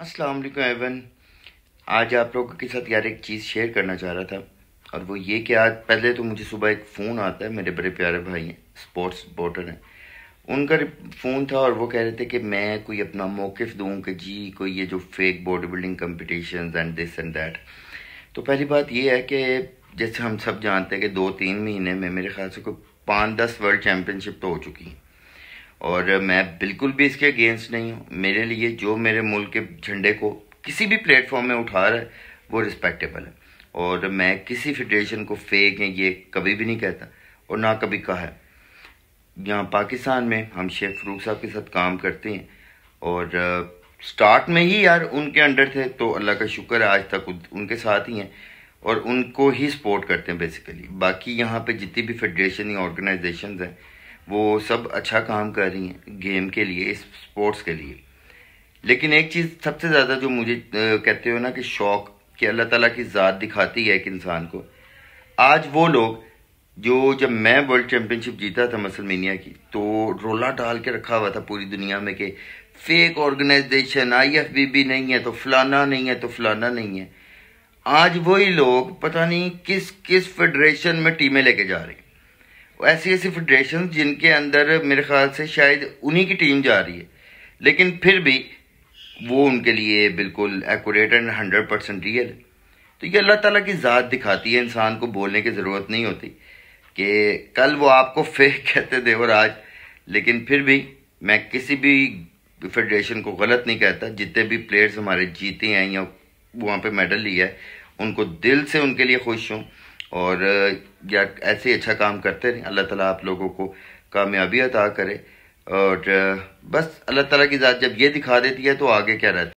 अस्सलाम वालेकुम एवन आज आप लोगों के साथ यार एक चीज़ शेयर करना चाह रहा था और वो ये कि आज पहले तो मुझे सुबह एक फ़ोन आता है मेरे बड़े प्यारे भाई हैं स्पोर्ट्स बोर्डर हैं उनका फ़ोन था और वो कह रहे थे कि मैं कोई अपना मौक़ दूँ कि जी कोई ये जो fake body building competition and this and that तो पहली बात ये है कि जैसे हम सब जानते हैं कि दो तीन महीने में मेरे ख्याल से कोई पाँच दस वर्ल्ड चैम्पियनशिप तो हो चुकी हैं और मैं बिल्कुल भी इसके अगेंस्ट नहीं हूँ मेरे लिए जो मेरे मुल्क के झंडे को किसी भी प्लेटफॉर्म में उठा रहा है वो रिस्पेक्टेबल है और मैं किसी फेडरेशन को फेक है ये कभी भी नहीं कहता और ना कभी कहा है यहाँ पाकिस्तान में हम शेख फरूख साहब के साथ काम करते हैं और स्टार्ट में ही यार उनके अंडर थे तो अल्लाह का शुक्र है आज तक उनके साथ ही हैं और उनको ही सपोर्ट करते हैं बेसिकली बाकी यहाँ पे जितनी भी फेडरेशन या ऑर्गेनाइजेशन हैं वो सब अच्छा काम कर रही हैं गेम के लिए स्पोर्ट्स के लिए लेकिन एक चीज़ सबसे ज़्यादा जो मुझे कहते हो ना कि शौक़ कि अल्लाह ताला की ज़ात दिखाती है एक इंसान को आज वो लोग जो जब मैं वर्ल्ड चैम्पियनशिप जीता था मसलमेनिया की तो रोला डाल के रखा हुआ था पूरी दुनिया में कि फेक ऑर्गेनाइजेशन आईएफबीबी नहीं है तो फलाना नहीं है तो फलाना नहीं है आज वही लोग पता नहीं किस किस फेडरेशन में टीमें लेके जा रहे हैं ऐसी ऐसी फेडरेशन जिनके अंदर मेरे ख्याल से शायद उन्हीं की टीम जा रही है लेकिन फिर भी वो उनके लिए बिल्कुल accurate and hundred percent real है तो ये अल्लाह ताला की ज़ात दिखाती है इंसान को बोलने की ज़रूरत नहीं होती कि कल वो आपको फेक कहते थे और आज लेकिन फिर भी मैं किसी भी फेडरेशन को गलत नहीं कहता जितने भी प्लेयर्स हमारे जीते हैं या वहाँ पे मेडल लिया है उनको दिल से उनके लिए खुश हूँ और या ऐसे ही अच्छा काम करते रहें अल्लाह ताला आप लोगों को कामयाबी अता करे और बस अल्लाह ताला की ज़ात जब ये दिखा देती है तो आगे क्या रहता है